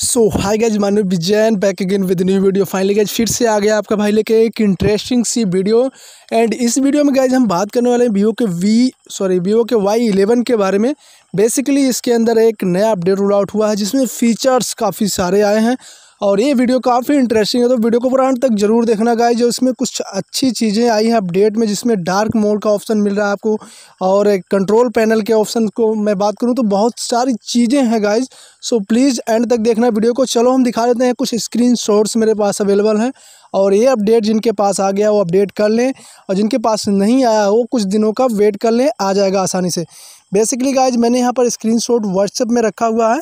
so hi guys Mano Vijayan back again with new video finally guys फिर से आ गया आपका भाई लेके एक इंटरेस्टिंग सी वीडियो एंड इस वीडियो में गैज हम बात करने वाले हैं वीवो के वी सॉरी वीवो के वाई इलेवन के बारे में बेसिकली इसके अंदर एक नया अपडेट रोल आउट हुआ है जिसमें फीचर्स काफ़ी सारे आए हैं और ये वीडियो काफ़ी इंटरेस्टिंग है तो वीडियो को पूरा अंत तक जरूर देखना गाइज जो इसमें कुछ अच्छी चीज़ें आई हैं अपडेट में जिसमें डार्क मोड का ऑप्शन मिल रहा है आपको और एक कंट्रोल पैनल के ऑप्शन को मैं बात करूँ तो बहुत सारी चीज़ें हैं गाइज सो प्लीज़ एंड तक देखना वीडियो को चलो हम दिखा देते हैं कुछ स्क्रीन मेरे पास अवेलेबल हैं और ये अपडेट जिनके पास आ गया वो अपडेट कर लें और जिनके पास नहीं आया वो कुछ दिनों का वेट कर लें आ जाएगा आसानी से बेसिकली गाइज मैंने यहाँ पर स्क्रीन शॉट व्हाट्सएप में रखा हुआ है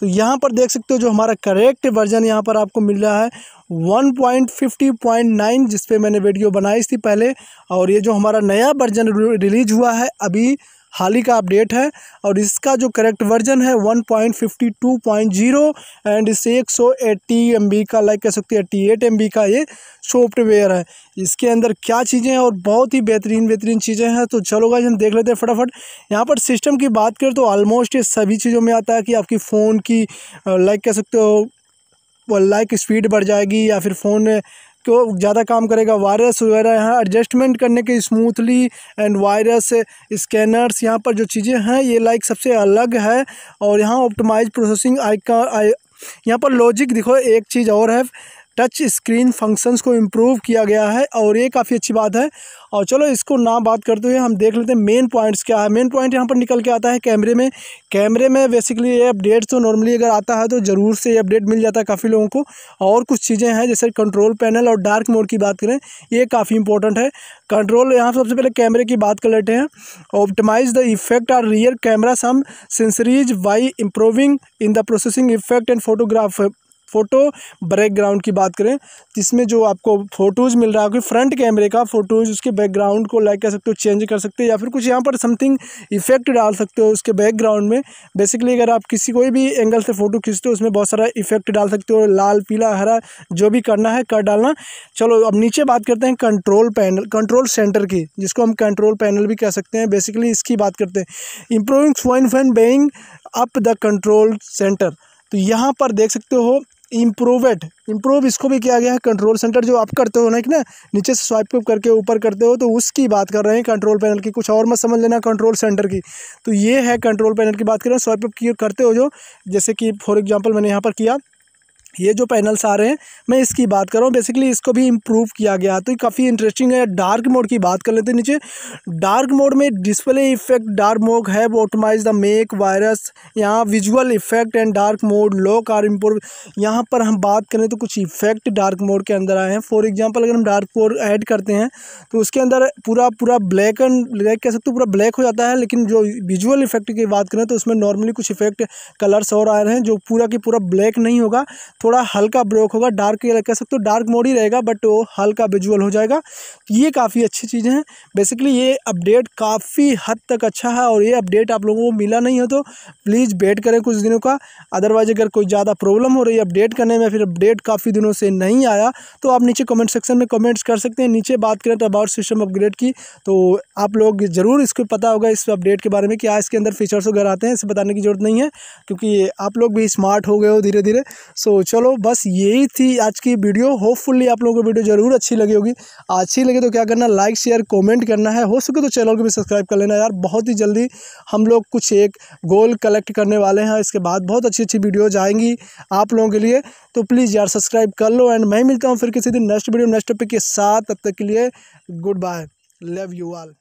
तो यहाँ पर देख सकते हो जो हमारा करेक्ट वर्जन यहाँ पर आपको मिल रहा है 1.50.9 जिस जिसपे मैंने वीडियो बनाई थी पहले और ये जो हमारा नया वर्जन रिलीज हुआ है अभी हाल ही का अपडेट है और इसका जो करेक्ट वर्जन है 1.52.0 एंड इसे एक सौ एट्टी का लाइक कह सकते हैं एट्टी एट का ये सॉफ्टवेयर है इसके अंदर क्या चीज़ें हैं और बहुत ही बेहतरीन बेहतरीन चीज़ें हैं तो चलो गाइज हम देख लेते हैं फटाफट यहाँ पर सिस्टम की बात करें तो ऑलमोस्ट ये सभी चीज़ों में आता है कि आपकी फ़ोन की लाइक कह सकते हो लाइक स्पीड बढ़ जाएगी या फिर फ़ोन को ज़्यादा काम करेगा वायरस वगैरह यहाँ एडजस्टमेंट करने के स्मूथली एंड वायरस स्कैनर्स यहाँ पर जो चीज़ें हैं ये लाइक सबसे अलग है और यहाँ ऑप्टिमाइज प्रोसेसिंग आई का आई यहाँ पर लॉजिक देखो एक चीज़ और है टच स्क्रीन फंक्शंस को इम्प्रूव किया गया है और ये काफ़ी अच्छी बात है और चलो इसको ना बात करते हुए हम देख लेते हैं मेन पॉइंट्स क्या है मेन पॉइंट यहाँ पर निकल के आता है कैमरे में कैमरे में बेसिकली ये अपडेट तो नॉर्मली अगर आता है तो ज़रूर से ये अपडेट मिल जाता है काफ़ी लोगों को और कुछ चीज़ें हैं जैसे कंट्रोल पैनल और डार्क मोड की बात करें ये काफ़ी इंपॉर्टेंट है कंट्रोल यहाँ सबसे पहले कैमरे की बात कर लेते हैं optimize the effect are rear camera some scenarios by improving in the processing effect and photograph photo background की बात करें जिसमें जो आपको फ़ोटोज़ मिल रहा है फ्रंट कैमरे का फ़ोटोज़ उसके बैकग्राउंड को लाइक कर सकते हो चेंज कर सकते हो या फिर कुछ यहाँ पर समथिंग इफेक्ट डाल सकते हो उसके बैकग्राउंड में बेसिकली अगर आप किसी कोई भी एंगल से फ़ोटो खींचते हो उसमें बहुत सारा इफेक्ट डाल सकते हो लाल पीला हरा जो भी करना है कर डालना चलो अब नीचे बात करते हैं कंट्रोल पैनल कंट्रोल सेंटर की जिसको हम कंट्रोल पैनल भी कह सकते हैं बेसिकली इसकी बात करते हैं improving phone fan being up the control centre तो यहाँ पर देख सकते हो इम्प्रूवेड इम्प्रूव इसको भी किया गया है कंट्रोल सेंटर जो आप करते हो ना ना नीचे से स्वाइप करके ऊपर करते हो तो उसकी बात कर रहे हैं कंट्रोल पैनल की कुछ और मत समझ लेना कंट्रोल सेंटर की तो ये है कंट्रोल पैनल की बात कर रहे हैं स्वाइप करते हो जो जैसे कि फॉर एग्जाम्पल मैंने यहाँ पर किया ये जो पैनल्स आ रहे हैं मैं इसकी बात कर रहा हूँ बेसिकली इसको भी इम्प्रूव किया गया तो काफ़ी इंटरेस्टिंग है डार्क मोड की बात कर लेते हैं नीचे डार्क मोड में डिस्प्ले इफेक्ट डार्क मोड है ऑटोमाइज द मेक वायरस यहाँ visual effect and dark mode lock are improve यहाँ पर हम बात करें तो कुछ इफेक्ट डार्क मोड के अंदर आए हैं फॉर एग्जाम्पल अगर हम डार्क मोड ऐड करते हैं तो उसके अंदर पूरा पूरा ब्लैक एंड ब्लैक कह सकते हो पूरा ब्लैक हो जाता है लेकिन जो विजुअल इफेक्ट की बात करें तो उसमें नॉर्मली कुछ इफेक्ट कलर्स और आ रहे हैं जो पूरा कि पूरा ब्लैक नहीं होगा थोड़ा हल्का ब्रोक होगा डार्क कलर कह सकते हो डार्क मोड ही रहेगा बट वो हल्का विजुअल हो जाएगा ये काफ़ी अच्छी चीज़ें हैं बेसिकली ये अपडेट काफ़ी हद तक अच्छा है और ये अपडेट आप लोगों को मिला नहीं हो तो प्लीज़ वेट करें कुछ दिनों का अदरवाइज़ अगर कोई ज़्यादा प्रॉब्लम हो रही है अपडेट करने में फिर अपडेट काफ़ी दिनों से नहीं आया तो आप नीचे कमेंट सेक्शन में कमेंट्स कर सकते हैं नीचे बात करें तो अबाउट सिस्टम अपग्रेड की तो आप लोग ज़रूर इसको पता होगा इस अपडेट के बारे में क्या इसके अंदर फीचर्स वगैरह आते हैं इसे बताने की जरूरत नहीं है क्योंकि आप लोग भी स्मार्ट हो गए हो धीरे धीरे सो चलो बस यही थी आज की वीडियो होपफुली आप लोगों को वीडियो ज़रूर अच्छी लगी होगी अच्छी लगी तो क्या करना लाइक शेयर कमेंट करना है हो सके तो चैनल को भी सब्सक्राइब कर लेना यार बहुत ही जल्दी हम लोग कुछ एक गोल कलेक्ट करने वाले हैं इसके बाद बहुत अच्छी अच्छी वीडियोज आएंगी आप लोगों के लिए तो प्लीज़ यार सब्सक्राइब कर लो एंड मैं मिलता हूँ फिर किसी दिन नेक्स्ट वीडियो नेक्स्ट टॉपिक के साथ तब तक के लिए good bye love you all